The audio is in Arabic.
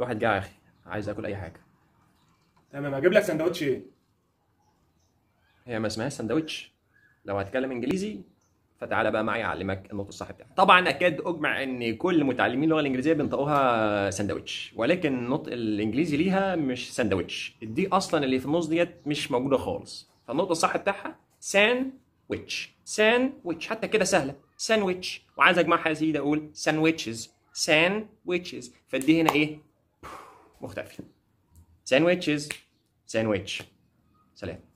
الواحد جاي يا اخي عايز اكل اي حاجه تمام اجيب لك سندوتش ايه هي ما اسمهاش سندوتش لو هتكلم انجليزي فتعالى بقى معايا اعلمك النطق الصح بتاعها طبعا اكاد اجمع ان كل متعلمين اللغه الانجليزيه بينطقوها سندوتش ولكن النطق الانجليزي ليها مش سندوتش الدي اصلا اللي في النص ديت مش موجوده خالص فالنطق الصح بتاعها سان ويتش سان ويتش حتى كده سهله ساندويتش وعايز اجمعها يا سيدي اقول ساندويتشز ساندويتشز فدي هنا ايه مختلفه ساندويتشز ساندويتش سلام